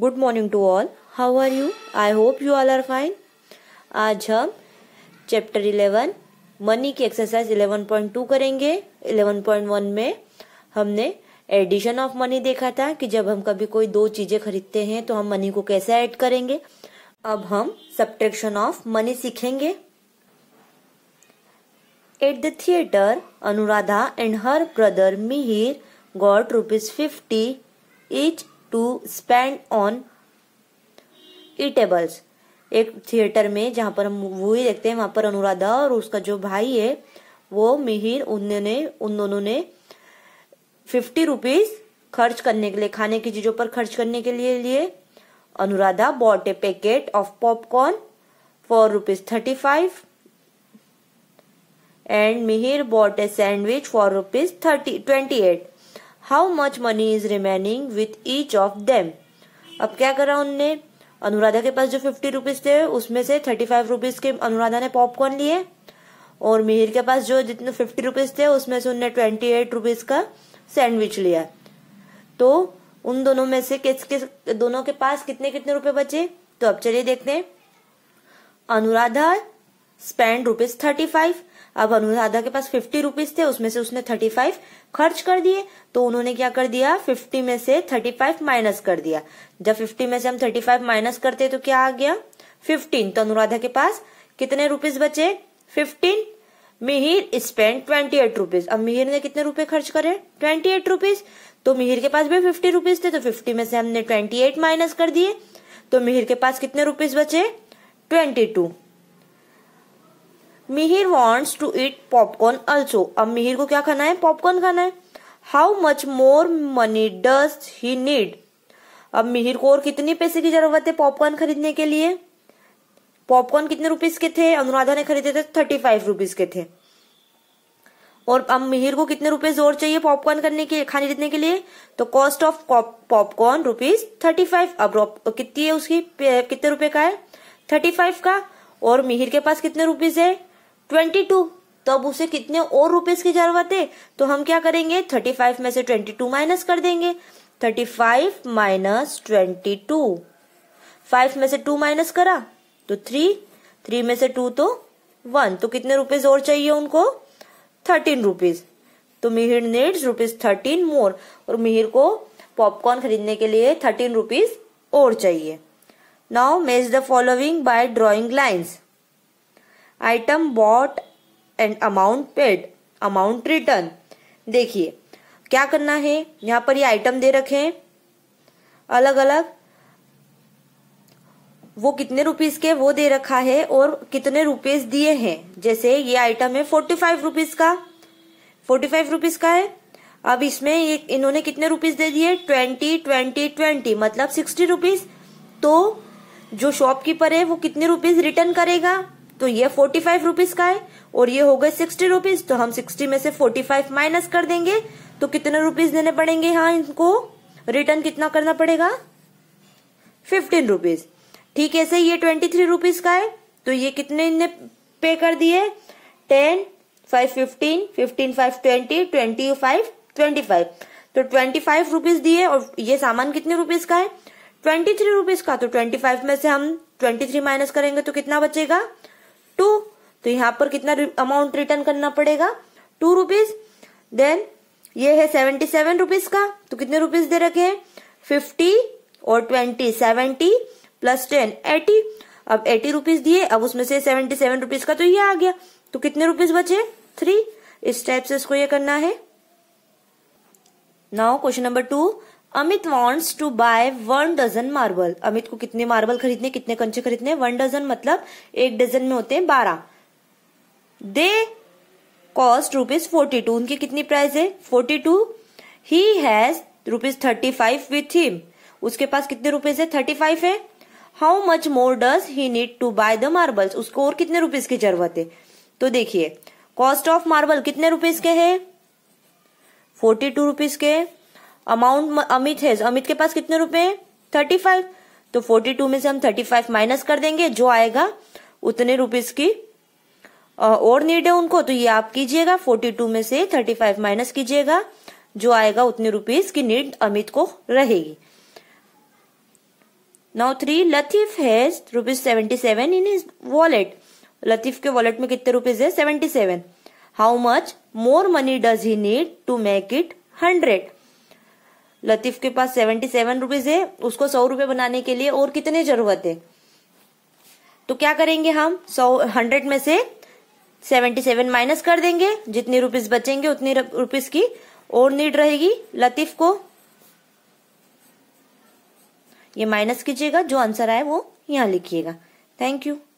Good morning to all how are you I hope you all are fine आज हम chapter 11 money की exercise 11.2 करेंगे 11.1 में हमने एडिशन ऑफ मनी देखा था कि जब हम कभी कोई दो चीजें खरीदते हैं तो हम मनी को कैसे ऐड करेंगे अब हम सब्ट्रेक्शन ऑफ मनी सीखेंगे at the theatre Anuradha and her brother Mihir got rupees fifty each to spend on eatables. एक थिएटर में जहां पर हम मूवी देखते हैं वहां पर अनुराधा और उसका जो भाई है वो मिहिर उन्होंने उन दोनों ने फिफ्टी रुपीज खर्च करने के लिए खाने की चीजों पर खर्च करने के लिए लिए Anuradha bought a packet of popcorn for rupees thirty five and Mihir bought a sandwich for rupees thirty twenty eight how much money is remaining with each of them अब क्या करा उनने अनुराधा के पास जो फिफ्टी रुपीज थे उसमें से थर्टी फाइव रुपीज के अनुराधा ने पॉपकॉर्न लिए और मिहिर के पास जो जितने फिफ्टी रुपीज थे उसमें से उनने ट्वेंटी एट रुपीज का सैंडविच लिया तो उन दोनों में से किस किस दोनों के पास कितने कितने रुपए बचे तो अब चलिए देखते हैं Anuradha spend rupees thirty five अब अनुराधा के पास फिफ्टी रुपीज थे उसमें से उसने थर्टी फाइव खर्च कर दिए तो उन्होंने क्या कर दिया फिफ्टी में से थर्टी फाइव माइनस कर दिया जब फिफ्टी में से हम थर्टी फाइव माइनस करते तो क्या आ गया फिफ्टीन तो अनुराधा के पास कितने रुपीज बचे fifteen Mihir spend twenty eight rupees अब मिहिर ने कितने रुपए खर्च करे ट्वेंटी एट रुपीज तो मिहिर के पास भी फिफ्टी रुपीज थे तो फिफ्टी में से हमने ट्वेंटी एट माइनस कर दिए तो मिहिर के पास कितने रुपीज बचे twenty two Mihir wants to eat popcorn also अब मिहिर को क्या खाना है पॉपकॉर्न खाना है how much more money does he need अब मिहिर को और कितने पैसे की जरूरत है पॉपकॉर्न खरीदने के लिए पॉपकॉर्न कितने रुपीज के थे अनुराधा ने खरीदे थे थर्टी फाइव रुपीज के थे और अब मिहिर को कितने रुपए और चाहिए पॉपकॉर्न करने के खरीदने के लिए तो cost of popcorn rupees thirty five अब कितनी है उसकी कितने रुपए का है थर्टी फाइव का और मिहिर के पास कितने रुपीज है ट्वेंटी टू तो अब उसे कितने और रुपीज की जरूरत है तो हम क्या करेंगे थर्टी फाइव में से ट्वेंटी टू माइनस कर देंगे thirty five minus twenty two five में से टू माइनस करा तो थ्री थ्री में से टू तो वन तो कितने रुपीज और चाहिए उनको थर्टीन रुपीज तो Mihir needs rupees thirteen more और मिहिर को पॉपकॉर्न खरीदने के लिए थर्टीन रुपीज और चाहिए now match the following by drawing lines item bought and amount paid amount return देखिए क्या करना है यहाँ पर ये आइटम दे रखे हैं अलग अलग वो कितने रुपीज के वो दे रखा है और कितने रुपीज दिए हैं जैसे ये आइटम है फोर्टी फाइव रुपीज का फोर्टी फाइव रुपीज का है अब इसमें ये इन्होंने कितने रुपीज दे दिए ट्वेंटी ट्वेंटी ट्वेंटी मतलब सिक्सटी रुपीज तो जो शॉपकीपर है वो कितने रुपीज रिटर्न करेगा तो ये फोर्टी फाइव रूपीज का है और ये हो गए सिक्सटी रूपीज तो हम सिक्सटी में से फोर्टी फाइव माइनस कर देंगे तो कितने रुपीज देने पड़ेंगे यहाँ इनको रिटर्न कितना करना पड़ेगा फिफ्टीन रूपीज ठीक ऐसे ये ट्वेंटी थ्री रूपीज का है तो ये कितने इनने पे कर दिए ten five fifteen fifteen five twenty twenty five twenty five तो ट्वेंटी फाइव रूपीज दिए और ये सामान कितने रुपीज का है ट्वेंटी थ्री रूपीज का तो ट्वेंटी फाइव में से हम ट्वेंटी थ्री माइनस करेंगे तो कितना बचेगा तो यहाँ पर कितना अमाउंट रिटर्न करना पड़ेगा टू रुपीज देन ये है सेवेंटी सेवन रुपीज का तो कितने रुपीज दे रखे हैं फिफ्टी और twenty seventy plus ten eighty अब एटी रुपीज दिए अब उसमें से सेवेंटी सेवन रुपीज का तो ये आ गया तो कितने रुपीज बचे थ्री इस टाइप से इसको ये करना है now question number two Amit wants to buy one dozen marble Amit को कितने मार्बल खरीदने कितने कंचे खरीदने वन डजन मतलब एक डजन में होते हैं बारह they cost rupees forty two उनकी कितनी प्राइस है forty two he has rupees thirty five with him उसके पास कितने रुपीज है थर्टी फाइव है how much more does he need to buy the marbles उसको और कितने रुपीज की जरूरत है तो देखिए कॉस्ट ऑफ मार्बल कितने रुपीज के है फोर्टी टू रुपीज के अमाउंट अमित है अमित के पास कितने रुपए थर्टी फाइव तो फोर्टी टू में से हम थर्टी फाइव माइनस कर देंगे जो आएगा उतने रुपीज की और नीड है उनको तो ये आप कीजिएगा फोर्टी टू में से थर्टी फाइव माइनस कीजिएगा जो आएगा उतने रुपीज की नीड अमित को रहेगी now three Latif has rupees seventy seven in his wallet Latif के वॉलेट में कितने रुपीज है seventy seven how much more money does he need to make it hundred Latif के पास सेवेंटी सेवन रुपीज है उसको सौ रुपए बनाने के लिए और कितने जरूरत है तो क्या करेंगे हम सौ हंड्रेड में से सेवेंटी सेवन माइनस कर देंगे जितनी रुपीज बचेंगे उतनी रुपीज की और नीड रहेगी लतीफ को ये माइनस कीजिएगा जो आंसर आए वो यहाँ लिखिएगा थैंक यू